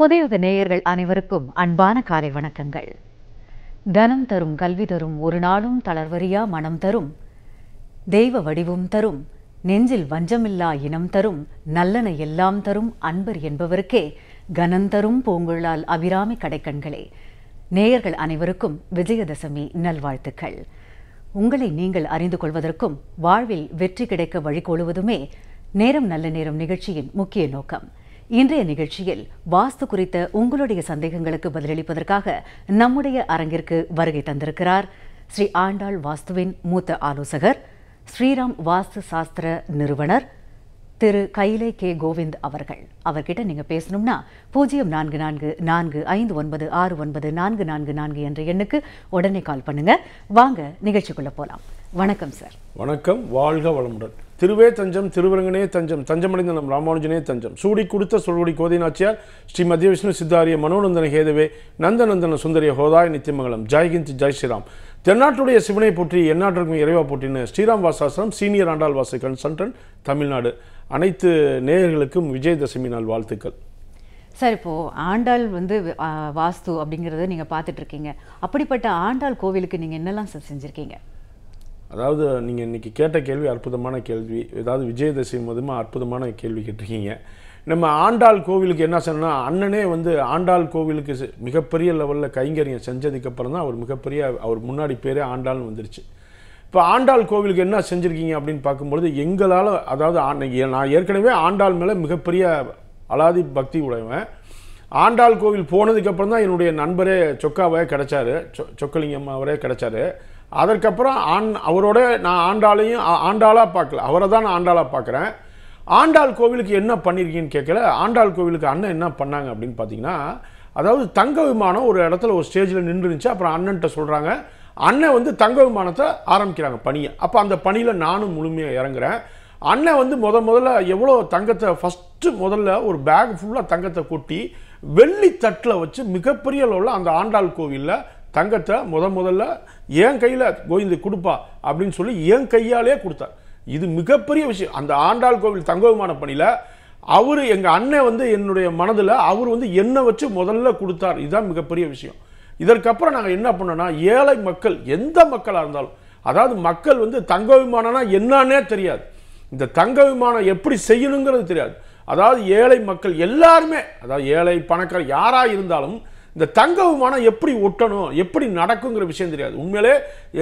புதையுத நேயர்கள் அனைவருக்கும் அன்பான காலை வணக்கங்கள் தனம் தரும் கல்வி தரும் ஒரு நாளும் தளர்வரியா மனம் தரும் தெய்வ வடிவும் தரும் நெஞ்சில் வஞ்சமில்லா இனம் தரும் நல்லன எல்லாம் தரும் அன்பர் என்பவருக்கே கனந்தரும் பூங்குழலால் அபிராமி கடைக்கண்களே நேயர்கள் அனைவருக்கும் விஜயதசமி நல்வாழ்த்துக்கள் உங்களை நீங்கள் அறிந்து கொள்வதற்கும் வாழ்வில் வெற்றி கிடைக்க வழிகோலுவதுமே நேரம் நல்ல நேரம் நிகழ்ச்சியின் முக்கிய நோக்கம் இன்றைய நிகழ்ச்சியில் வாஸ்து குறித்த உங்களுடைய சந்தேகங்களுக்கு பதிலளிப்பதற்காக நம்முடைய அரங்கிற்கு வருகை தந்திருக்கிறார் ஸ்ரீ ஆண்டாள் வாஸ்துவின் மூத்த ஆலோசகர் ஸ்ரீராம் வாஸ்து சாஸ்திர நிறுவனர் திரு கைலை கே கோவிந்த் அவர்கள் அவர்கிட்ட நீங்க பேசணும்னா பூஜ்ஜியம் நான்கு நான்கு நான்கு ஐந்து ஒன்பது ஆறு ஒன்பது நான்கு நான்கு நான்கு என்ற எண்ணுக்கு உடனே கால் பண்ணுங்க வாங்க நிகழ்ச்சிக்குள்ள போலாம் வணக்கம் சார் வணக்கம் வாழ்க வளமுடன் திருவே தஞ்சம் திருவரங்கனே தஞ்சம் தஞ்சமடைந்த நம் ராமானுஜனே தஞ்சம் சூடி கொடுத்த சொல்வடி நாச்சியார் ஸ்ரீ மத்திய விஷ்ணு சித்தாரிய மனோநந்தன ஹேதவே நந்தநந்தன சுந்தரிய ஹோதாய நித்தியமங்கலம் ஜெய்கிந்தி ஜெய் ஸ்ரீராம் தென்னாட்டுடைய சிவனை போற்றி எந்நாட்டிற்கும் இறைவா போற்றின ஸ்ரீராம் வாசாசிரம் சீனியர் ஆண்டாள் வாச கன்சல்டன்ட் தமிழ்நாடு அனைத்து நேயர்களுக்கும் விஜயதசமி நாள் வாழ்த்துக்கள் சார் இப்போது ஆண்டாள் வந்து வாஸ்து அப்படிங்கிறத நீங்கள் பார்த்துட்ருக்கீங்க அப்படிப்பட்ட ஆண்டாள் கோவிலுக்கு நீங்கள் என்னெல்லாம் சார் செஞ்சுருக்கீங்க அதாவது நீங்கள் இன்றைக்கி கேட்ட கேள்வி அற்புதமான கேள்வி ஏதாவது விஜயதசமி மூலமாக அற்புதமான கேள்வி கேட்டிருக்கீங்க நம்ம ஆண்டாள் கோவிலுக்கு என்ன சொன்னால் அண்ணனே வந்து ஆண்டாள் கோவிலுக்கு மிகப்பெரிய லெவலில் கைங்கரியம் அப்புறம் தான் அவர் மிகப்பெரிய அவர் முன்னாடி பேரே ஆண்டாள்னு வந்துருச்சு இப்போ ஆண்டாள் கோவிலுக்கு என்ன செஞ்சுருக்கீங்க அப்படின்னு பார்க்கும்பொழுது எங்களால் அதாவது நான் ஏற்கனவே ஆண்டாள் மேலே மிகப்பெரிய அலாதி பக்தி உடையவன் ஆண்டாள் கோவில் போனதுக்கப்புறம் தான் என்னுடைய நண்பரே சொக்காவே கிடச்சாரு சொ சொக்கலிங்கம் அவரே கிடச்சாரு அதற்கப்புறம் ஆண் அவரோட நான் ஆண்டாளையும் ஆண்டாளாக பார்க்கல அவரை தான் நான் ஆண்டாளாக பார்க்குறேன் ஆண்டாள் கோவிலுக்கு என்ன பண்ணியிருக்கீங்கன்னு கேட்கல ஆண்டாள் கோவிலுக்கு அண்ணன் என்ன பண்ணாங்க அப்படின்னு பார்த்தீங்கன்னா அதாவது தங்க விமானம் ஒரு இடத்துல ஒரு ஸ்டேஜில் நின்றுருந்துச்சு அப்புறம் அண்ணன்ட்ட சொல்கிறாங்க அண்ணன் வந்து தங்க விமானத்தை ஆரம்பிக்கிறாங்க பணியை அப்போ அந்த பணியில் நானும் முழுமையாக இறங்குறேன் அண்ணன் வந்து முத முதல்ல எவ்வளோ தங்கத்தை ஃபஸ்ட்டு முதல்ல ஒரு பேக் ஃபுல்லாக தங்கத்தை கொட்டி வெள்ளி தட்டில் வச்சு மிகப்பெரிய அளவில் அந்த ஆண்டாள் கோவிலில் தங்கத்தை முத முதல்ல என் கையில் கோவிந்து கொடுப்பா அப்படின்னு சொல்லி என் கையாலே கொடுத்தார் இது மிகப்பெரிய விஷயம் அந்த ஆண்டாள் கோவில் தங்க விமான பணியில் அவர் எங்கள் அண்ணன் வந்து என்னுடைய மனதில் அவர் வந்து என்னை வச்சு முதல்ல கொடுத்தார் இதுதான் மிகப்பெரிய விஷயம் இதற்கப்புறம் நாங்கள் என்ன பண்ணோன்னா ஏழை மக்கள் எந்த மக்களாக இருந்தாலும் அதாவது மக்கள் வந்து தங்க விமானம்னா என்னன்னே தெரியாது இந்த தங்க விமானம் எப்படி செய்யணுங்கிறது தெரியாது அதாவது ஏழை மக்கள் எல்லாருமே அதாவது ஏழை பணக்காரர் யாராக இருந்தாலும் இந்த தங்க விமானம் எப்படி ஒட்டணும் எப்படி நடக்குங்கிற விஷயம் தெரியாது உண்மையிலே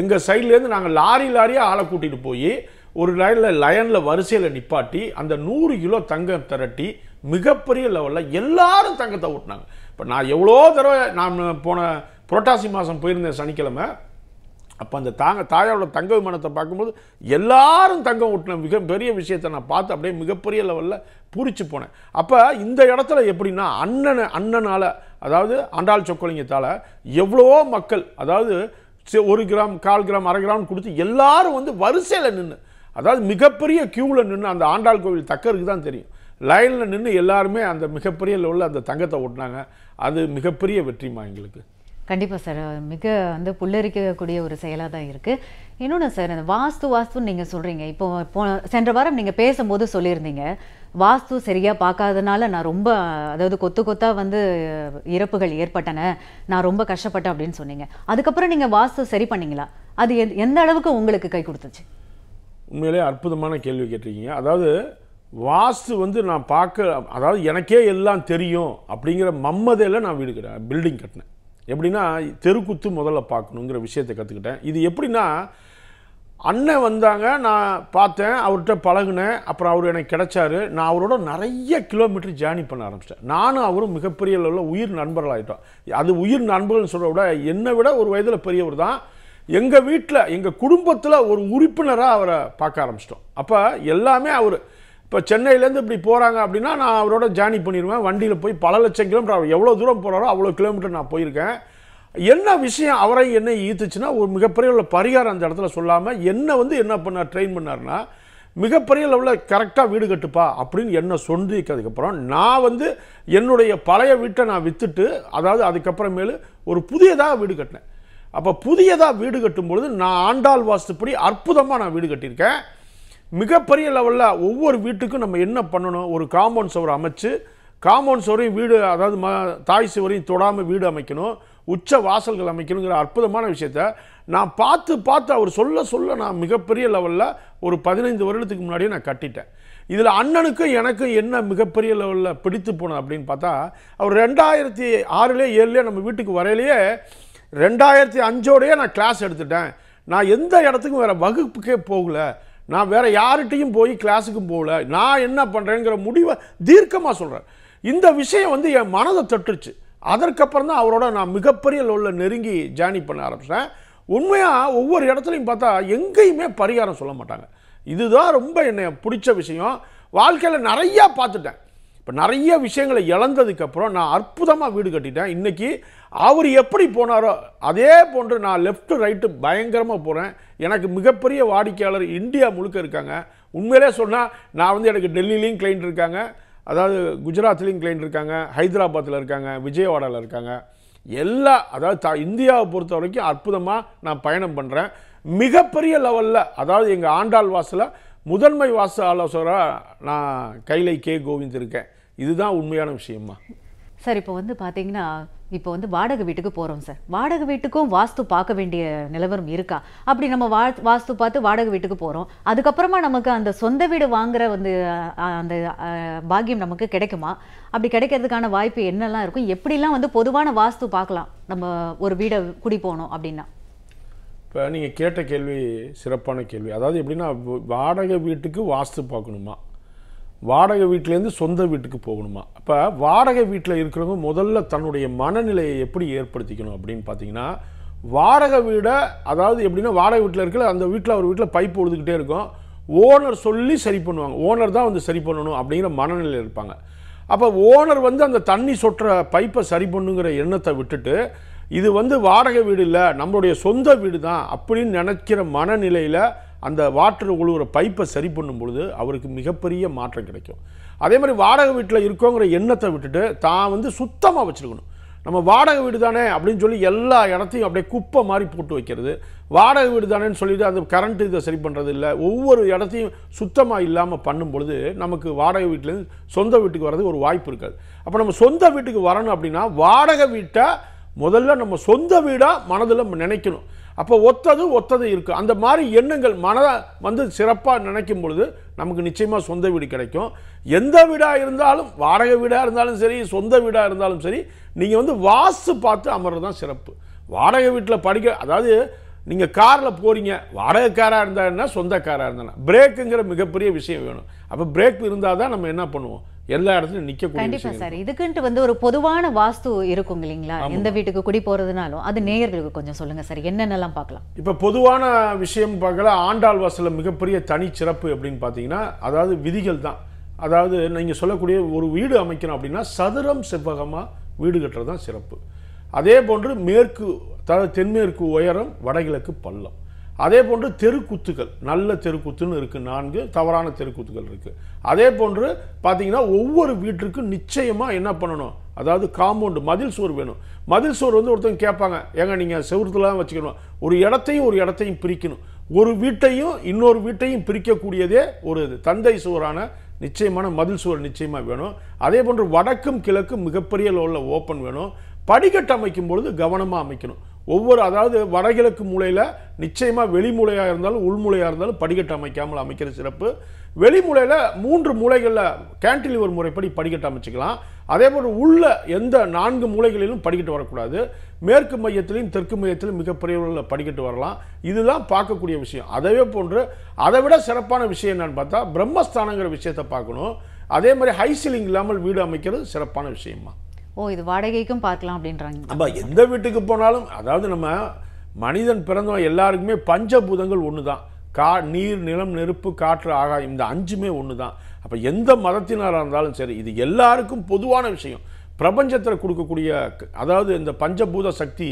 எங்கள் சைட்லேருந்து நாங்கள் லாரி லாரியாக ஆளை கூட்டிகிட்டு போய் ஒரு லைனில் லயனில் வரிசையில் நிப்பாட்டி அந்த நூறு கிலோ தங்கம் திரட்டி மிகப்பெரிய லெவலில் எல்லாரும் தங்கத்தை ஓட்டினாங்க இப்போ நான் எவ்வளோ தடவை நான் போன புரட்டாசி மாதம் போயிருந்தேன் சனிக்கிழமை அப்போ அந்த தாங்க தாயாவோட தங்க விமானத்தை பார்க்கும்போது எல்லாரும் தங்கம் மிக பெரிய விஷயத்தை நான் பார்த்து அப்படியே மிகப்பெரிய லெவலில் பூரிச்சு போனேன் அப்போ இந்த இடத்துல எப்படின்னா அண்ணனை அண்ணனால் அதாவது ஆண்டாள் சொக்கலிங்கத்தால் எவ்வளவோ மக்கள் அதாவது ஒரு கிராம் கால் கிராம் அரை கிராம் கொடுத்து எல்லாரும் வந்து வரிசையில் நின்று அதாவது மிகப்பெரிய க்யூவில் நின்று அந்த ஆண்டாள் கோவில் தக்கருக்கு தான் தெரியும் லைனில் நின்று எல்லாருமே அந்த மிகப்பெரிய லெவலில் அந்த தங்கத்தை ஓட்டினாங்க அது மிகப்பெரிய வெற்றிமா எங்களுக்கு கண்டிப்பாக சார் மிக வந்து புல்லரிக்கக்கூடிய ஒரு செயலாக தான் இருக்குது இன்னொன்று சார் இந்த வாஸ்து வாஸ்துன்னு நீங்கள் சொல்கிறீங்க இப்போ போ சென்ற வாரம் நீங்கள் பேசும்போது சொல்லியிருந்தீங்க வாஸ்து சரியாக பார்க்காதனால நான் ரொம்ப அதாவது கொத்து கொத்தாக வந்து இறப்புகள் ஏற்பட்டன நான் ரொம்ப கஷ்டப்பட்டேன் அப்படின்னு சொன்னீங்க அதுக்கப்புறம் நீங்கள் வாஸ்து சரி பண்ணீங்களா அது எந்த அளவுக்கு உங்களுக்கு கை கொடுத்துச்சு உண்மையிலே அற்புதமான கேள்வி கேட்டிருக்கீங்க அதாவது வாஸ்து வந்து நான் பார்க்க அதாவது எனக்கே எல்லாம் தெரியும் அப்படிங்கிற மம்மதையில் நான் வீடு பில்டிங் கட்டினேன் எப்படின்னா தெருக்குத்து முதல்ல பார்க்கணுங்கிற விஷயத்தை கற்றுக்கிட்டேன் இது எப்படின்னா அண்ணன் வந்தாங்க நான் பார்த்தேன் அவர்கிட்ட பழகினேன் அப்புறம் அவர் எனக்கு கிடச்சாரு நான் அவரோட நிறைய கிலோமீட்டர் ஜேர்னி பண்ண ஆரம்பிச்சிட்டேன் நானும் அவரும் மிகப்பெரிய அளவில் உயிர் நண்பர்களாகிட்டோம் அது உயிர் நண்பர்கள்னு சொல்கிற விட என்னை விட ஒரு வயதில் பெரியவர் தான் எங்கள் வீட்டில் எங்கள் குடும்பத்தில் ஒரு உறுப்பினராக அவரை பார்க்க ஆரம்பிச்சிட்டோம் அப்போ எல்லாமே அவர் இப்போ சென்னையிலேருந்து இப்படி போகிறாங்க அப்படின்னா நான் அவரோட ஜாயினி பண்ணிடுவேன் வண்டியில் போய் பல லட்சம் கிலோமீட்டர் எவ்வளோ தூரம் போகிறாரோ அவ்வளோ கிலோமீட்டர் நான் போயிருக்கேன் என்ன விஷயம் அவரை என்ன ஈர்த்துச்சுன்னா ஒரு மிகப்பெரிய உள்ள பரிகாரம் அந்த இடத்துல சொல்லாமல் என்ன வந்து என்ன பண்ணார் ட்ரெயின் பண்ணார்னா மிகப்பெரிய அளவில் கரெக்டாக வீடு கட்டுப்பா அப்படின்னு என்ன சொன்னதுக்கப்புறம் நான் வந்து என்னுடைய பழைய வீட்டை நான் விற்றுட்டு அதாவது அதுக்கப்புறமேலு ஒரு புதியதாக வீடு கட்டினேன் அப்போ புதியதாக வீடு கட்டும்பொழுது நான் ஆண்டாள் வாஸ்துப்படி அற்புதமாக நான் வீடு கட்டியிருக்கேன் மிகப்பெரிய லெவலில் ஒவ்வொரு வீட்டுக்கும் நம்ம என்ன பண்ணணும் ஒரு காம்பவுண்ட் சுவர் அமைச்சு காம்பவுண்ட் சுவரையும் வீடு அதாவது ம தாய் சுவரையும் தொடாமல் வீடு அமைக்கணும் உச்ச வாசல்கள் அமைக்கணுங்கிற அற்புதமான விஷயத்த நான் பார்த்து பார்த்து அவர் சொல்ல சொல்ல நான் மிகப்பெரிய லெவலில் ஒரு பதினைந்து வருடத்துக்கு முன்னாடியே நான் கட்டிட்டேன் இதில் அண்ணனுக்கும் எனக்கும் என்ன மிகப்பெரிய லெவலில் பிடித்து போனது அப்படின்னு பார்த்தா அவர் ரெண்டாயிரத்தி ஆறுலேயே ஏழுலேயே நம்ம வீட்டுக்கு வரையிலேயே ரெண்டாயிரத்தி அஞ்சோடையே நான் கிளாஸ் எடுத்துட்டேன் நான் எந்த இடத்துக்கும் வேறு வகுப்புக்கே போகலை நான் வேறு யார்கிட்டையும் போய் கிளாஸுக்கும் போகல நான் என்ன பண்ணுறேங்கிற முடிவை தீர்க்கமாக சொல்கிறேன் இந்த விஷயம் வந்து என் மனதை தட்டுச்சு அதற்கப்புறம் தான் அவரோட நான் மிகப்பெரிய லெவலில் நெருங்கி ஜேர்னி பண்ண ஆரம்பித்தேன் உண்மையாக ஒவ்வொரு இடத்துலையும் பார்த்தா எங்கேயுமே பரிகாரம் சொல்ல மாட்டாங்க இதுதான் ரொம்ப என்னை பிடிச்ச விஷயம் வாழ்க்கையில் நிறையா பார்த்துட்டேன் இப்போ நிறைய விஷயங்களை இழந்ததுக்கப்புறம் நான் அற்புதமாக வீடு கட்டிட்டேன் இன்றைக்கி அவர் எப்படி போனாரோ அதே போன்று நான் லெஃப்ட்டு ரைட்டு பயங்கரமாக போகிறேன் எனக்கு மிகப்பெரிய வாடிக்கையாளர் இந்தியா முழுக்க இருக்காங்க உண்மையிலே சொன்னால் நான் வந்து எனக்கு டெல்லிலையும் கிளைண்ட் இருக்காங்க அதாவது குஜராத்லேயும் கிளைண்ட் இருக்காங்க ஹைதராபாத்தில் இருக்காங்க விஜயவாடாவில் இருக்காங்க எல்லா அதாவது த இந்தியாவை பொறுத்த வரைக்கும் அற்புதமாக நான் பயணம் பண்ணுறேன் மிகப்பெரிய லெவலில் அதாவது எங்கள் ஆண்டாள் வாசலில் முதன்மை வாச ஆலோசகராக நான் கைலை கே கோவிந்த் இருக்கேன் இதுதான் உண்மையான விஷயமா சார் இப்போ வந்து பார்த்தீங்கன்னா இப்போ வந்து வாடகை வீட்டுக்கு போகிறோம் சார் வாடகை வீட்டுக்கும் வாஸ்து பார்க்க வேண்டிய நிலவரம் இருக்கா அப்படி நம்ம வா வாஸ்து பார்த்து வாடகை வீட்டுக்கு போகிறோம் அதுக்கப்புறமா நமக்கு அந்த சொந்த வீடு வாங்குற வந்து அந்த பாக்கியம் நமக்கு கிடைக்குமா அப்படி கிடைக்கிறதுக்கான வாய்ப்பு என்னெல்லாம் இருக்கும் எப்படிலாம் வந்து பொதுவான வாஸ்து பார்க்கலாம் நம்ம ஒரு வீடை குடி போகணும் அப்படின்னா இப்போ நீங்கள் கேட்ட கேள்வி சிறப்பான கேள்வி அதாவது எப்படின்னா வாடகை வீட்டுக்கு வாஸ்து பார்க்கணுமா வாடகை வீட்டிலேருந்து சொந்த வீட்டுக்கு போகணுமா இப்போ வாடகை வீட்டில் இருக்கிறவங்க முதல்ல தன்னுடைய மனநிலையை எப்படி ஏற்படுத்திக்கணும் அப்படின்னு பார்த்தீங்கன்னா வாடகை வீடை அதாவது எப்படின்னா வாடகை வீட்டில் இருக்கிற அந்த வீட்டில் அவர் வீட்டில் பைப் ஒழுதுகிட்டே இருக்கும் ஓனர் சொல்லி சரி பண்ணுவாங்க ஓனர் தான் வந்து சரி பண்ணணும் அப்படிங்கிற மனநிலை இருப்பாங்க அப்போ ஓனர் வந்து அந்த தண்ணி சொட்டுற பைப்பை சரி பண்ணுங்கிற எண்ணத்தை விட்டுட்டு இது வந்து வாடகை வீடு இல்லை நம்மளுடைய சொந்த வீடு தான் அப்படின்னு நினைக்கிற மனநிலையில் அந்த வாட்டர் உழுவுற பைப்பை சரி பண்ணும் பொழுது அவருக்கு மிகப்பெரிய மாற்றம் கிடைக்கும் அதே மாதிரி வாடகை வீட்டில் இருக்கோங்கிற எண்ணத்தை விட்டுட்டு தான் வந்து சுத்தமாக வச்சுருக்கணும் நம்ம வாடகை வீடு தானே அப்படின்னு சொல்லி எல்லா இடத்தையும் அப்படியே குப்பை மாதிரி போட்டு வைக்கிறது வாடகை வீடு தானேன்னு சொல்லிட்டு அந்த கரண்ட்டு இதை சரி பண்ணுறது இல்லை ஒவ்வொரு இடத்தையும் சுத்தமாக இல்லாமல் பண்ணும் பொழுது நமக்கு வாடகை வீட்டிலேருந்து சொந்த வீட்டுக்கு வர்றது ஒரு வாய்ப்பு இருக்காது அப்போ நம்ம சொந்த வீட்டுக்கு வரணும் அப்படின்னா வாடகை வீட்டை முதல்ல நம்ம சொந்த வீடாக மனதில் நினைக்கணும் அப்போ ஒத்தது ஒத்தது இருக்குது அந்த மாதிரி எண்ணங்கள் மனதை வந்து சிறப்பாக நினைக்கும் பொழுது நமக்கு நிச்சயமாக சொந்த வீடு கிடைக்கும் எந்த வீடாக இருந்தாலும் வாடகை வீடாக இருந்தாலும் சரி சொந்த வீடாக இருந்தாலும் சரி நீங்கள் வந்து வாசு பார்த்து அமர்றது தான் சிறப்பு வாடகை வீட்டில் படிக்க அதாவது நீங்கள் காரில் போகிறீங்க வாடகைக்காராக இருந்தாருன்னா சொந்தக்காராக காராக இருந்தாலும் பிரேக்குங்கிற மிகப்பெரிய விஷயம் வேணும் அப்போ பிரேக் இருந்தால் தான் நம்ம என்ன பண்ணுவோம் எல்லா இடத்துலையும் நிற்கக்கூடிய கண்டிப்பாக சார் இதுக்குன்ட்டு வந்து ஒரு பொதுவான வாஸ்து இருக்கும் இல்லைங்களா எந்த வீட்டுக்கு குடி போகிறதுனாலும் அது நேயர்களுக்கு கொஞ்சம் சொல்லுங்கள் சார் என்னென்னலாம் பார்க்கலாம் இப்போ பொதுவான விஷயம் பார்க்கல ஆண்டாள் வாசலில் மிகப்பெரிய தனி சிறப்பு அப்படின்னு பார்த்தீங்கன்னா அதாவது விதிகள் தான் அதாவது நீங்கள் சொல்லக்கூடிய ஒரு வீடு அமைக்கணும் அப்படின்னா சதுரம் செவ்வகமாக வீடு கட்டுறது தான் சிறப்பு அதே போன்று மேற்கு தென்மேற்கு உயரம் வடகிழக்கு பள்ளம் அதே போன்று தெருக்கூத்துகள் நல்ல தெருக்கூத்துன்னு இருக்குது நான்கு தவறான தெருக்கூத்துகள் இருக்குது அதே போன்று பார்த்தீங்கன்னா ஒவ்வொரு வீட்டிற்கும் நிச்சயமாக என்ன பண்ணணும் அதாவது காம்பவுண்டு மதில் சோறு வேணும் மதில் சோறு வந்து ஒருத்தவங்க கேட்பாங்க ஏங்க நீங்கள் செவரத்துலாம் வச்சுக்கணும் ஒரு இடத்தையும் ஒரு இடத்தையும் பிரிக்கணும் ஒரு வீட்டையும் இன்னொரு வீட்டையும் பிரிக்கக்கூடியதே ஒரு தந்தை சுவரான நிச்சயமான மதில் சுவர் நிச்சயமாக வேணும் அதே போன்று வடக்கும் கிழக்கும் மிகப்பெரிய லெவலில் ஓப்பன் வேணும் படிக்கட்டு அமைக்கும் பொழுது கவனமாக அமைக்கணும் ஒவ்வொரு அதாவது வடகிழக்கு மூலையில் நிச்சயமாக வெளிமூலையாக இருந்தாலும் உள்மூலையாக இருந்தாலும் படிக்கட்டு அமைக்காமல் அமைக்கிற சிறப்பு வெளிமூலையில் மூன்று மூலைகளில் கேன்டிலிவர் முறைப்படி படிக்கட்டு அமைச்சிக்கலாம் அதே போல் உள்ள எந்த நான்கு மூலைகளிலும் படிக்கட்டு வரக்கூடாது மேற்கு மையத்திலையும் தெற்கு மையத்திலும் மிகப்பெரிய உள்ள படிக்கட்டு வரலாம் இதுதான் பார்க்கக்கூடிய விஷயம் அதே போன்று அதை விட சிறப்பான விஷயம் என்னன்னு பார்த்தா பிரம்மஸ்தானங்கிற விஷயத்தை பார்க்கணும் அதே மாதிரி ஹை சீலிங் இல்லாமல் வீடு அமைக்கிறது சிறப்பான விஷயமா ஓ இது வாடகைக்கும் பார்க்கலாம் அப்படின்றாங்க நம்ம எந்த வீட்டுக்கு போனாலும் அதாவது நம்ம மனிதன் பிறந்தவன் எல்லாருக்குமே பஞ்சபூதங்கள் ஒன்று தான் கா நீர் நிலம் நெருப்பு காற்று ஆகாயம் இந்த அஞ்சுமே ஒன்று தான் அப்போ எந்த மதத்தினராக இருந்தாலும் சரி இது எல்லாருக்கும் பொதுவான விஷயம் பிரபஞ்சத்தில் கொடுக்கக்கூடிய அதாவது இந்த பஞ்சபூத சக்தி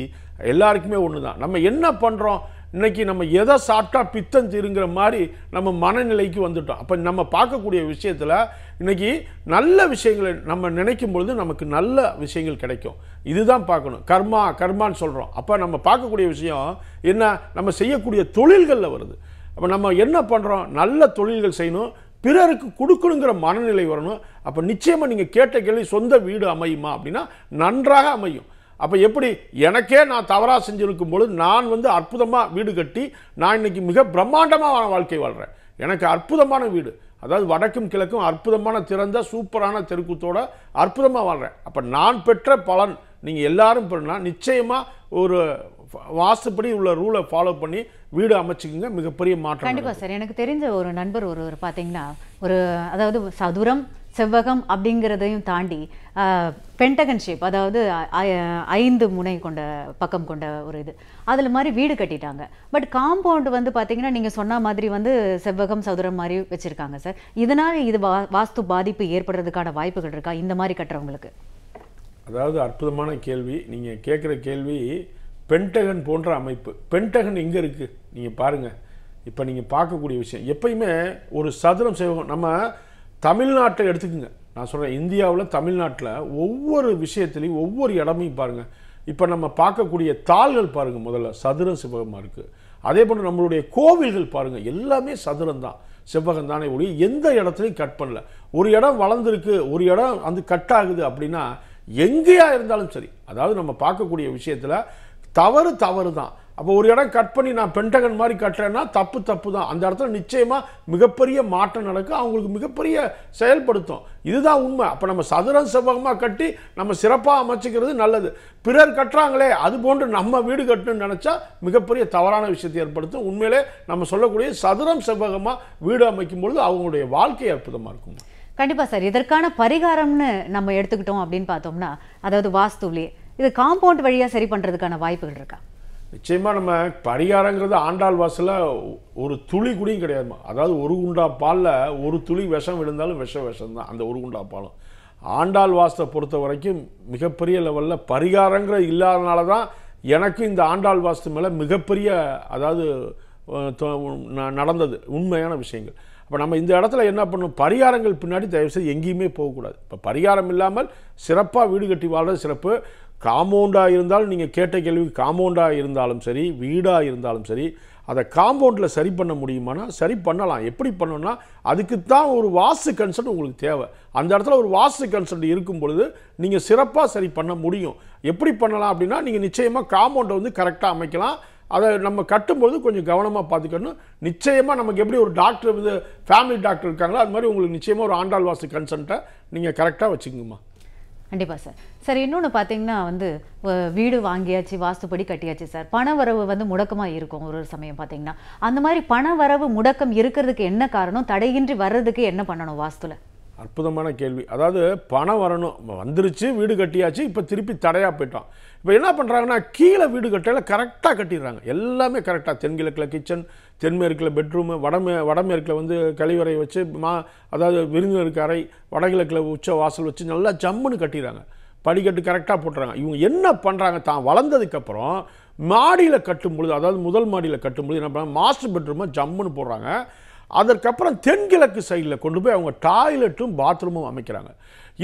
எல்லாருக்குமே ஒன்று தான் நம்ம என்ன பண்ணுறோம் இன்றைக்கி நம்ம எதை சாப்பிட்டா பித்தம் தீருங்கிற மாதிரி நம்ம மனநிலைக்கு வந்துட்டோம் அப்போ நம்ம பார்க்கக்கூடிய விஷயத்தில் இன்றைக்கி நல்ல விஷயங்களை நம்ம நினைக்கும் பொழுது நமக்கு நல்ல விஷயங்கள் கிடைக்கும் இதுதான் பார்க்கணும் கர்மா கர்மான்னு சொல்கிறோம் அப்போ நம்ம பார்க்கக்கூடிய விஷயம் என்ன நம்ம செய்யக்கூடிய தொழில்களில் வருது அப்போ நம்ம என்ன பண்ணுறோம் நல்ல தொழில்கள் செய்யணும் பிறருக்கு கொடுக்கணுங்கிற மனநிலை வரணும் அப்போ நிச்சயமாக நீங்கள் கேட்ட கேள்வி சொந்த வீடு அமையுமா அப்படின்னா நன்றாக அமையும் அப்போ எப்படி எனக்கே நான் தவறாக செஞ்சுருக்கும் பொழுது நான் வந்து அற்புதமாக வீடு கட்டி நான் இன்றைக்கி மிக பிரம்மாண்டமான வாழ்க்கை வாழ்கிறேன் எனக்கு அற்புதமான வீடு அதாவது வடக்கும் கிழக்கும் அற்புதமான திறந்த சூப்பரான தெருக்கூத்தோட அற்புதமாக வாழ்கிறேன் அப்போ நான் பெற்ற பலன் நீங்கள் எல்லாரும் பண்ணா நிச்சயமாக ஒரு வாசுப்படி உள்ள ரூலை ஃபாலோ பண்ணி வீடு அமைச்சுக்குங்க மிகப்பெரிய மாற்றம் கண்டிப்பாக சார் எனக்கு தெரிஞ்ச ஒரு நண்பர் ஒருவர் பார்த்தீங்கன்னா ஒரு அதாவது சதுரம் செவ்வகம் அப்படிங்கிறதையும் தாண்டி பென்டகன் ஷேப் அதாவது ஐந்து முனை கொண்ட பக்கம் கொண்ட ஒரு இது அதில் மாதிரி வீடு கட்டிட்டாங்க பட் காம்பவுண்டு வந்து பார்த்திங்கன்னா நீங்கள் சொன்ன மாதிரி வந்து செவ்வகம் சதுரம் மாதிரி வச்சுருக்காங்க சார் இதனால் இது வா வாஸ்து பாதிப்பு ஏற்படுறதுக்கான வாய்ப்புகள் இருக்கா இந்த மாதிரி கட்டுறவங்களுக்கு அதாவது அற்புதமான கேள்வி நீங்கள் கேட்குற கேள்வி பென்டகன் போன்ற அமைப்பு பென்டகன் எங்கே இருக்குது நீங்கள் பாருங்கள் இப்போ நீங்கள் பார்க்கக்கூடிய விஷயம் எப்பயுமே ஒரு சதுரம் செய்வோம் நம்ம தமிழ்நாட்டை எடுத்துக்கோங்க நான் சொல்கிறேன் இந்தியாவில் தமிழ்நாட்டில் ஒவ்வொரு விஷயத்துலையும் ஒவ்வொரு இடமையும் பாருங்கள் இப்போ நம்ம பார்க்கக்கூடிய தாள்கள் பாருங்கள் முதல்ல சதுரம் சிவகமாக இருக்குது அதே போல் நம்மளுடைய கோவில்கள் பாருங்கள் எல்லாமே சதுரம் தான் செவ்வகம் தானே ஒழி எந்த இடத்துலையும் கட் பண்ணல ஒரு இடம் வளர்ந்துருக்கு ஒரு இடம் வந்து கட் ஆகுது அப்படின்னா எங்கேயா இருந்தாலும் சரி அதாவது நம்ம பார்க்கக்கூடிய விஷயத்தில் தவறு தவறு தான் அப்போ ஒரு இடம் கட் பண்ணி நான் பென்டகன் மாதிரி கட்டுறேன்னா தப்பு தப்பு தான் அந்த இடத்துல நிச்சயமாக மிகப்பெரிய மாற்றம் நடக்கும் அவங்களுக்கு மிகப்பெரிய செயல்படுத்தும் இதுதான் உண்மை அப்போ நம்ம சதுரம் செவ்வகமாக கட்டி நம்ம சிறப்பாக அமைச்சிக்கிறது நல்லது பிறர் கட்டுறாங்களே அது போன்று நம்ம வீடு கட்டணும்னு நினச்சா மிகப்பெரிய தவறான விஷயத்தை ஏற்படுத்தும் உண்மையிலே நம்ம சொல்லக்கூடிய சதுரம் செவ்வகமாக வீடு அமைக்கும் பொழுது அவங்களுடைய வாழ்க்கை அற்புதமாக இருக்கும் கண்டிப்பாக சார் இதற்கான பரிகாரம்னு நம்ம எடுத்துக்கிட்டோம் அப்படின்னு பார்த்தோம்னா அதாவது வாஸ்துவிலே இது காம்பவுண்ட் வழியாக சரி பண்ணுறதுக்கான வாய்ப்புகள் இருக்கா நிச்சயமாக நம்ம பரிகாரங்கிறது ஆண்டாள் வாசலில் ஒரு துளி குடியும் கிடையாது அதாவது ஒரு குண்டா பாலில் ஒரு துளி விஷம் விழுந்தாலும் விஷ விஷம் தான் அந்த ஒரு குண்டா பாலும் ஆண்டாள் வாசலை பொறுத்த வரைக்கும் மிகப்பெரிய லெவலில் பரிகாரங்கிற இல்லாதனால தான் எனக்கு இந்த ஆண்டாள் வாஸ்து மேலே மிகப்பெரிய அதாவது நடந்தது உண்மையான விஷயங்கள் இப்போ நம்ம இந்த இடத்துல என்ன பண்ணணும் பரிகாரங்கள் பின்னாடி தயவுசெய்து எங்கேயுமே போகக்கூடாது இப்போ பரிகாரம் இல்லாமல் சிறப்பாக வீடு கட்டி வாழ்கிறது சிறப்பு காம்பவுண்டாக இருந்தாலும் நீங்கள் கேட்ட கேள்வி காம்பவுண்டாக இருந்தாலும் சரி வீடாக இருந்தாலும் சரி அதை காம்பவுண்டில் சரி பண்ண முடியுமானா சரி பண்ணலாம் எப்படி பண்ணணும்னா அதுக்கு தான் ஒரு வாஸ்து கன்சல்ட் உங்களுக்கு தேவை அந்த இடத்துல ஒரு வாஸ்து கன்சல்ட் இருக்கும் பொழுது நீங்கள் சிறப்பாக சரி பண்ண முடியும் எப்படி பண்ணலாம் அப்படின்னா நீங்கள் நிச்சயமாக காம்பவுண்டை வந்து கரெக்டாக அமைக்கலாம் அதை நம்ம கட்டும்போது கொஞ்சம் கவனமாக பார்த்துக்கணும் நிச்சயமாக நமக்கு எப்படி ஒரு டாக்டர் வந்து ஃபேமிலி டாக்டர் இருக்காங்களோ அது மாதிரி உங்களுக்கு நிச்சயமாக ஒரு ஆண்டாள் வாஸ்து கன்சல்ட்டை நீங்கள் கரெக்டாக வச்சுக்கோங்கம்மா கண்டிப்பாக சார் சார் இன்னொன்று பார்த்தீங்கன்னா வந்து வீடு வாங்கியாச்சு வாஸ்துப்படி கட்டியாச்சு சார் பண வரவு வந்து முடக்கமாக இருக்கும் ஒரு ஒரு சமயம் பார்த்தீங்கன்னா அந்த மாதிரி பண வரவு முடக்கம் இருக்கிறதுக்கு என்ன காரணம் தடையின்றி வர்றதுக்கு என்ன பண்ணணும் வாஸ்துவில் அற்புதமான கேள்வி அதாவது பணம் வரணும் வந்துருச்சு வீடு கட்டியாச்சு இப்போ திருப்பி தடையாக போயிட்டோம் இப்போ என்ன பண்ணுறாங்கன்னா கீழே வீடு கட்டையில் கரெக்டாக கட்டிடுறாங்க எல்லாமே கரெக்டாக தென்கிழக்கில் கிச்சன் தென்மேற்கில் பெட்ரூமு வடமே வடமேற்கில் வந்து கழிவறை வச்சு மா அதாவது விருந்தினருக்கு அறை வடகிழக்கில் உச்ச வாசல் வச்சு நல்லா ஜம்முன்னு கட்டிடுறாங்க படிக்கட்டு கரெக்டாக போட்டுறாங்க இவங்க என்ன பண்ணுறாங்க தான் வளர்ந்ததுக்கப்புறம் மாடியில் கட்டும் பொழுது அதாவது முதல் மாடியில் கட்டும் பொழுது என்ன பண்ணுறாங்க மாஸ்டர் பெட்ரூமை ஜம்முன்னு போடுறாங்க அதற்கப்புறம் தென்கிழக்கு சைடில் கொண்டு போய் அவங்க டாய்லெட்டும் பாத்ரூமும் அமைக்கிறாங்க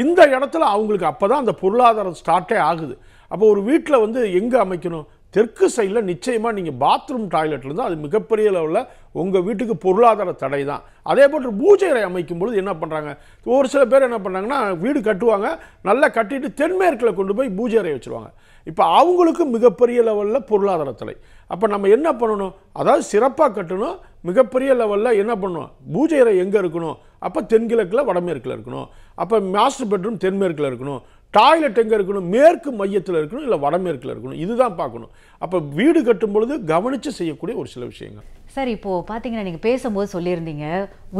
இந்த இடத்துல அவங்களுக்கு அப்போ தான் அந்த பொருளாதாரம் ஸ்டார்ட்டே ஆகுது அப்போ ஒரு வீட்டில் வந்து எங்கே அமைக்கணும் தெற்கு சைடில் நிச்சயமாக நீங்கள் பாத்ரூம் டாய்லெட்டில் இருந்தால் அது மிகப்பெரிய லெவலில் உங்கள் வீட்டுக்கு பொருளாதார தடை தான் அதே போன்று பூஜை அறை அமைக்கும் பொழுது என்ன பண்ணுறாங்க ஒரு சில பேர் என்ன பண்ணுறாங்கன்னா வீடு கட்டுவாங்க நல்லா கட்டிட்டு தென்மேற்கில் கொண்டு போய் பூஜை அறை வச்சுருவாங்க இப்போ அவங்களுக்கும் மிகப்பெரிய லெவலில் பொருளாதார தடை அப்போ நம்ம என்ன பண்ணணும் அதாவது சிறப்பாக கட்டணும் மிகப்பெரிய லெவலில் என்ன பண்ணணும் பூஜை அறை எங்கே இருக்கணும் அப்போ தென்கிழக்கில் வடமேற்கில் இருக்கணும் அப்போ மாஸ்டர் பெட்ரூம் தென்மேற்கில் இருக்கணும் டாய்லெட் எங்கே இருக்கணும் மேற்கு மையத்தில் இருக்கணும் இல்லை வடமேற்கில் இருக்கணும் இதுதான் பார்க்கணும் அப்போ வீடு கட்டும் பொழுது கவனித்து செய்யக்கூடிய ஒரு சில விஷயங்கள் சார் இப்போது பார்த்தீங்கன்னா நீங்கள் பேசும்போது சொல்லியிருந்தீங்க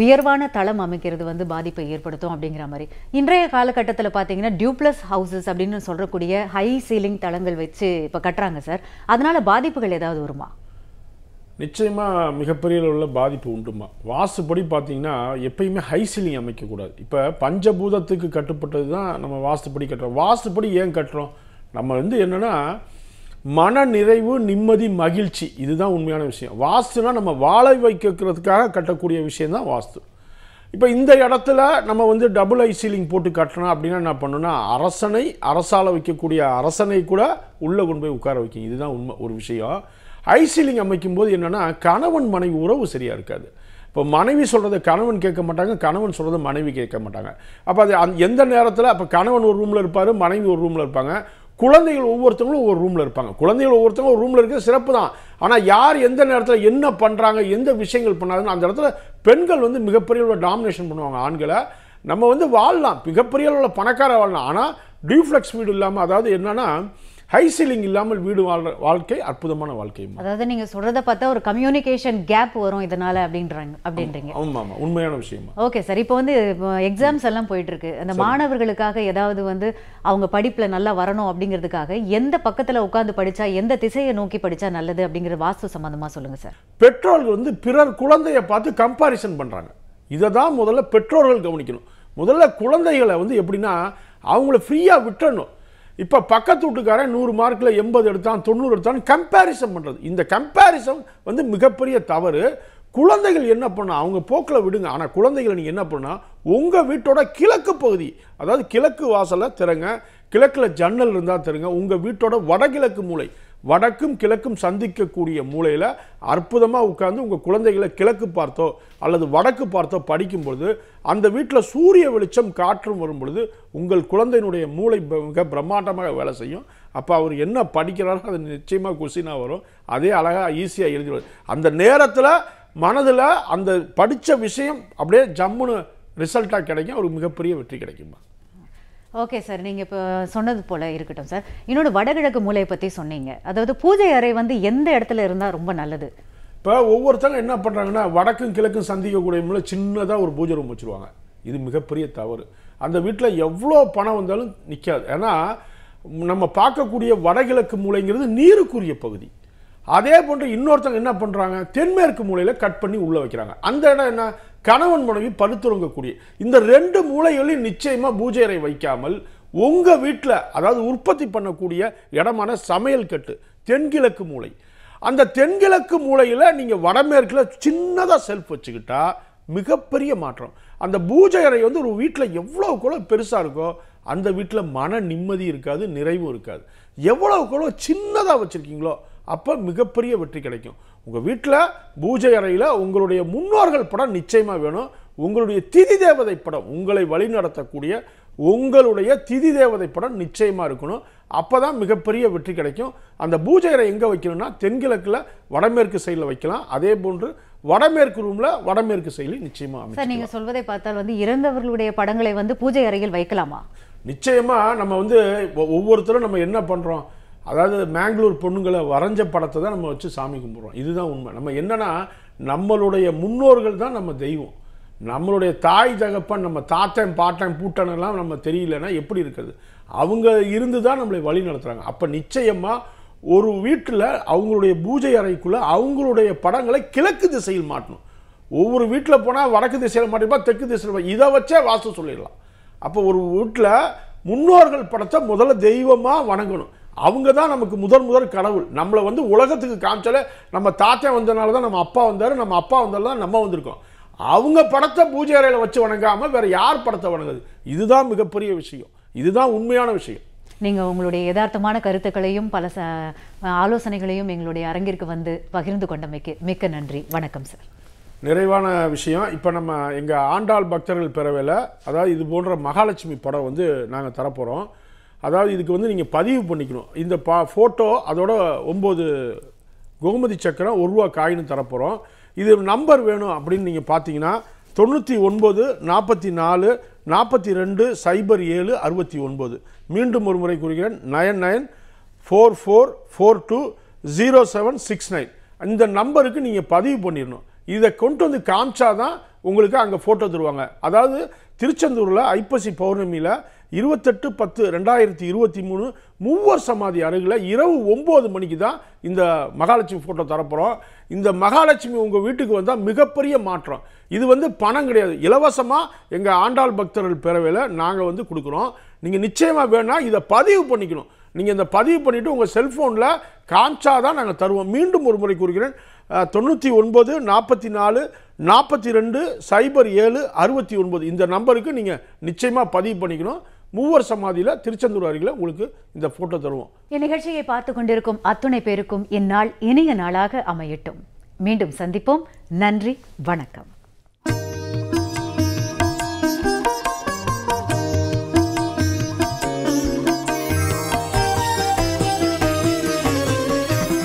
உயர்வான தளம் அமைக்கிறது வந்து பாதிப்பை ஏற்படுத்தும் அப்படிங்கிற மாதிரி இன்றைய காலகட்டத்தில் பார்த்தீங்கன்னா டியூப்ளஸ் ஹவுசஸ் அப்படின்னு சொல்லக்கூடிய ஹை சீலிங் தளங்கள் வச்சு இப்போ கட்டுறாங்க சார் அதனால் பாதிப்புகள் ஏதாவது வருமா நிச்சயமாக மிகப்பெரிய உள்ள பாதிப்பு உண்டுமா வாசுபடி பார்த்தீங்கன்னா எப்பயுமே ஹை சீலிங் அமைக்கக்கூடாது இப்போ பஞ்சபூதத்துக்கு கட்டுப்பட்டது தான் நம்ம வாசுபடி கட்டுறோம் வாசுபடி ஏன் கட்டுறோம் நம்ம வந்து என்னென்னா மன நிறைவு நிம்மதி மகிழ்ச்சி இதுதான் உண்மையான விஷயம் வாஸ்துனா நம்ம வாழை வைக்கிறதுக்காக கட்டக்கூடிய விஷயந்தான் வாஸ்து இப்போ இந்த இடத்துல நம்ம வந்து டபுள் ஐ சீலிங் போட்டு கட்டணும் அப்படின்னா என்ன பண்ணணும்னா அரசனை அரசால் வைக்கக்கூடிய அரசனை கூட உள்ளே கொண்டு போய் உட்கார வைக்கும் இதுதான் உண்மை ஒரு விஷயம் ஐசிலிங் அமைக்கும் போது என்னென்னா கணவன் மனைவி உறவு சரியாக இருக்காது இப்போ மனைவி சொல்கிறத கணவன் கேட்க மாட்டாங்க கணவன் சொல்கிறத மனைவி கேட்க மாட்டாங்க அப்போ அது அந் எந்த நேரத்தில் அப்போ கணவன் ஒரு ரூமில் இருப்பார் மனைவி ஒரு ரூமில் இருப்பாங்க குழந்தைகள் ஒவ்வொருத்தவங்களும் ஒவ்வொரு ரூமில் இருப்பாங்க குழந்தைகள் ஒவ்வொருத்தவங்க ஒரு ரூமில் இருக்கிறது சிறப்பு தான் ஆனால் யார் எந்த நேரத்தில் என்ன பண்ணுறாங்க எந்த விஷயங்கள் பண்ணாதுன்னு அந்த இடத்துல பெண்கள் வந்து மிகப்பெரிய ஒரு டாமினேஷன் பண்ணுவாங்க ஆண்களை நம்ம வந்து வாழலாம் மிகப்பெரிய அளவில் பணக்கார வாழலாம் ஆனால் டியூஃப்ளெக்ஸ் வீடு இல்லாமல் அதாவது என்னென்னா ஹை சீலிங் இல்லாமல் வீடு வாழ்ற வாழ்க்கை அற்புதமான வாழ்க்கை அதாவது நீங்கள் சொல்கிறத பார்த்தா ஒரு கம்யூனிகேஷன் கேப் வரும் இதனால் அப்படின்றாங்க அப்படின்றீங்க ஆமா ஆமா உண்மையான விஷயம் ஓகே சார் இப்போ வந்து எக்ஸாம்ஸ் எல்லாம் போயிட்டுருக்கு அந்த மாணவர்களுக்காக ஏதாவது வந்து அவங்க படிப்பில் நல்லா வரணும் அப்படிங்கிறதுக்காக எந்த பக்கத்தில் உட்காந்து படித்தா எந்த திசையை நோக்கி படித்தா நல்லது அப்படிங்கிற வாஸ்து சம்மந்தமாக சொல்லுங்கள் சார் பெற்றோர்கள் வந்து பிறர் குழந்தையை பார்த்து கம்பாரிசன் பண்ணுறாங்க இதை தான் முதல்ல பெற்றோர்கள் கவனிக்கணும் முதல்ல குழந்தைகளை வந்து எப்படின்னா அவங்கள ஃப்ரீயாக விட்டுறணும் இப்போ பக்கத்து வீட்டுக்காரன் நூறு மார்க்கில் எண்பது எடுத்தான் தொண்ணூறு எடுத்தான் கம்பேரிசன் பண்ணுறது இந்த கம்பேரிசன் வந்து மிகப்பெரிய தவறு குழந்தைகள் என்ன பண்ணால் அவங்க போக்கில் விடுங்க ஆனால் குழந்தைகளை நீங்கள் என்ன பண்ணால் உங்கள் வீட்டோட கிழக்கு பகுதி அதாவது கிழக்கு வாசலை திறங்க கிழக்கில் ஜன்னல் இருந்தால் திறங்க உங்கள் வீட்டோட வடகிழக்கு மூளை வடக்கும் கிழக்கும் சந்திக்கக்கூடிய மூலையில் அற்புதமாக உட்காந்து உங்கள் குழந்தைகளை கிழக்கு பார்த்தோ அல்லது வடக்கு பார்த்தோ படிக்கும் பொழுது அந்த வீட்டில் சூரிய வெளிச்சம் காற்றும் வரும் பொழுது உங்கள் குழந்தையினுடைய மூளை மிக பிரம்மாண்டமாக வேலை செய்யும் அப்போ அவர் என்ன படிக்கிறாரோ அது நிச்சயமாக குசினாக வரும் அதே அழகாக ஈஸியாக எழுதிடுவார் அந்த நேரத்தில் மனதில் அந்த படித்த விஷயம் அப்படியே ஜம்முன்னு ரிசல்ட்டாக கிடைக்கும் அவருக்கு மிகப்பெரிய வெற்றி கிடைக்குமா ஓகே சார் நீங்கள் இப்போ சொன்னது போல் இருக்கட்டும் சார் இன்னொன்று வடகிழக்கு மூலையை பற்றி சொன்னீங்க அதாவது பூஜை அறை வந்து எந்த இடத்துல இருந்தால் ரொம்ப நல்லது இப்போ ஒவ்வொருத்தரும் என்ன பண்ணுறாங்கன்னா வடக்கும் கிழக்கும் சந்திக்கக்கூடிய மூலம் சின்னதாக ஒரு பூஜை ரூம் வச்சுருவாங்க இது மிகப்பெரிய தவறு அந்த வீட்டில் எவ்வளோ பணம் வந்தாலும் நிற்காது ஏன்னா நம்ம பார்க்கக்கூடிய வடகிழக்கு மூலைங்கிறது நீருக்குரிய பகுதி அதே போன்று இன்னொருத்தங்க என்ன பண்ணுறாங்க தென்மேற்கு மூலையில் கட் பண்ணி உள்ளே வைக்கிறாங்க அந்த இடம் என்ன கணவன் மனைவி படுத்துறங்கக்கூடிய இந்த ரெண்டு மூளைகளையும் நிச்சயமா பூஜை அறை வைக்காமல் உங்க வீட்டில் அதாவது உற்பத்தி பண்ணக்கூடிய இடமான சமையல் கட்டு தென்கிழக்கு மூளை அந்த தென்கிழக்கு மூளையில் நீங்கள் வடமேற்கில் சின்னதாக செல்ஃப் வச்சுக்கிட்டா மிகப்பெரிய மாற்றம் அந்த பூஜை அறை வந்து ஒரு வீட்டில் எவ்வளோக்குள்ள பெருசாக இருக்கோ அந்த வீட்டில் மன நிம்மதி இருக்காது நிறைவும் இருக்காது எவ்வளோக்குள்ள சின்னதாக வச்சுருக்கீங்களோ அப்போ மிகப்பெரிய வெற்றி கிடைக்கும் உங்கள் வீட்டில் பூஜை அறையில் உங்களுடைய முன்னோர்கள் படம் நிச்சயமாக வேணும் உங்களுடைய திதி தேவதை படம் உங்களை வழிநடத்தக்கூடிய உங்களுடைய திதி தேவதை படம் நிச்சயமாக இருக்கணும் அப்போ தான் மிகப்பெரிய வெற்றி கிடைக்கும் அந்த பூஜை அறை எங்கே வைக்கணும்னா தென்கிழக்கில் வடமேற்கு சைடில் வைக்கலாம் அதே போன்று வடமேற்கு ரூமில் வடமேற்கு சைடில் நிச்சயமாக சார் நீங்கள் சொல்வதை பார்த்தால் வந்து இறந்தவர்களுடைய படங்களை வந்து பூஜை அறையில் வைக்கலாமா நிச்சயமாக நம்ம வந்து ஒவ்வொருத்தரும் நம்ம என்ன பண்ணுறோம் அதாவது மேங்களூர் பொண்ணுங்களை வரைஞ்ச படத்தை தான் நம்ம வச்சு சாமி கும்பிட்றோம் இதுதான் உண்மை நம்ம என்னென்னா நம்மளுடைய முன்னோர்கள் தான் நம்ம தெய்வம் நம்மளுடைய தாய் தகப்பன் நம்ம தாத்தன் பாட்டன் பூட்டனெல்லாம் நம்ம தெரியலன்னா எப்படி இருக்குது அவங்க இருந்து தான் நம்மளை வழி நடத்துகிறாங்க அப்போ நிச்சயமாக ஒரு வீட்டில் அவங்களுடைய பூஜை அறைக்குள்ளே அவங்களுடைய படங்களை கிழக்கு திசையில் மாட்டணும் ஒவ்வொரு வீட்டில் போனால் வடக்கு திசையில் மாட்டிருப்பா தெற்கு திசையில் இதை வச்சே வாச சொல்லிடலாம் அப்போ ஒரு வீட்டில் முன்னோர்கள் படத்தை முதல்ல தெய்வமாக வணங்கணும் அவங்க தான் நமக்கு முதல் முதல் கடவுள் நம்மளை வந்து உலகத்துக்கு காமிச்சால நம்ம தாத்தா வந்தனால தான் நம்ம அப்பா வந்தார் நம்ம அப்பா வந்தால்தான் நம்ம வந்திருக்கோம் அவங்க படத்தை பூஜை அறையில் வச்சு வணங்காமல் வேறு யார் படத்தை வணங்குது இதுதான் மிகப்பெரிய விஷயம் இதுதான் உண்மையான விஷயம் நீங்கள் உங்களுடைய யதார்த்தமான கருத்துக்களையும் பல ச ஆலோசனைகளையும் எங்களுடைய அரங்கிற்கு வந்து பகிர்ந்து கொண்டமைக்கு மிக்க நன்றி வணக்கம் சார் நிறைவான விஷயம் இப்போ நம்ம எங்கள் ஆண்டாள் பக்தர்கள் பிறவையில் அதாவது இது போன்ற மகாலட்சுமி படம் வந்து நாங்கள் தரப்போகிறோம் அதாவது இதுக்கு வந்து நீங்கள் பதிவு பண்ணிக்கணும் இந்த பா ஃபோட்டோ அதோட ஒம்பது கோமதி சக்கரம் ஒரு ரூபா காயின்னு தரப்போகிறோம் இது நம்பர் வேணும் அப்படின்னு நீங்கள் பார்த்தீங்கன்னா தொண்ணூற்றி ஒன்பது நாற்பத்தி நாலு நாற்பத்தி ரெண்டு சைபர் ஏழு அறுபத்தி ஒன்பது மீண்டும் ஒரு முறை கூறுகிறேன் nine nine four four four two zero seven six nine இந்த நம்பருக்கு நீங்கள் பதிவு பண்ணிடணும் இதை கொண்டு வந்து காமிச்சாதான் உங்களுக்கு அங்கே ஃபோட்டோ தருவாங்க அதாவது திருச்செந்தூரில் ஐப்பசி பௌர்ணமியில் இருபத்தெட்டு பத்து ரெண்டாயிரத்தி இருபத்தி மூணு மூவர் சமாதி அருகில் இரவு ஒம்பது மணிக்கு தான் இந்த மகாலட்சுமி ஃபோட்டோ தரப்போகிறோம் இந்த மகாலட்சுமி உங்கள் வீட்டுக்கு வந்தால் மிகப்பெரிய மாற்றம் இது வந்து பணம் கிடையாது இலவசமாக எங்கள் ஆண்டாள் பக்தர்கள் பேரவையில் நாங்கள் வந்து கொடுக்குறோம் நீங்கள் நிச்சயமாக வேணால் இதை பதிவு பண்ணிக்கணும் நீங்கள் இந்த பதிவு பண்ணிவிட்டு உங்கள் செல்ஃபோனில் காமிச்சா தான் நாங்கள் தருவோம் மீண்டும் ஒரு முறை கூறுகிறேன் தொண்ணூற்றி ஒன்பது நாற்பத்தி நாலு நாற்பத்தி ரெண்டு சைபர் ஏழு அறுபத்தி ஒன்பது இந்த நம்பருக்கு நீங்கள் நிச்சயமாக பதிவு பண்ணிக்கணும் மூவர் சமாதியில் திருச்செந்தூர் அருகில் உங்களுக்கு இந்த ஃபோட்டோ தருவோம் இந்நிகழ்ச்சியை பார்த்து கொண்டிருக்கும் அத்துணை பேருக்கும் இந்நாள் இனிய நாளாக அமையட்டும் மீண்டும் சந்திப்போம் நன்றி வணக்கம்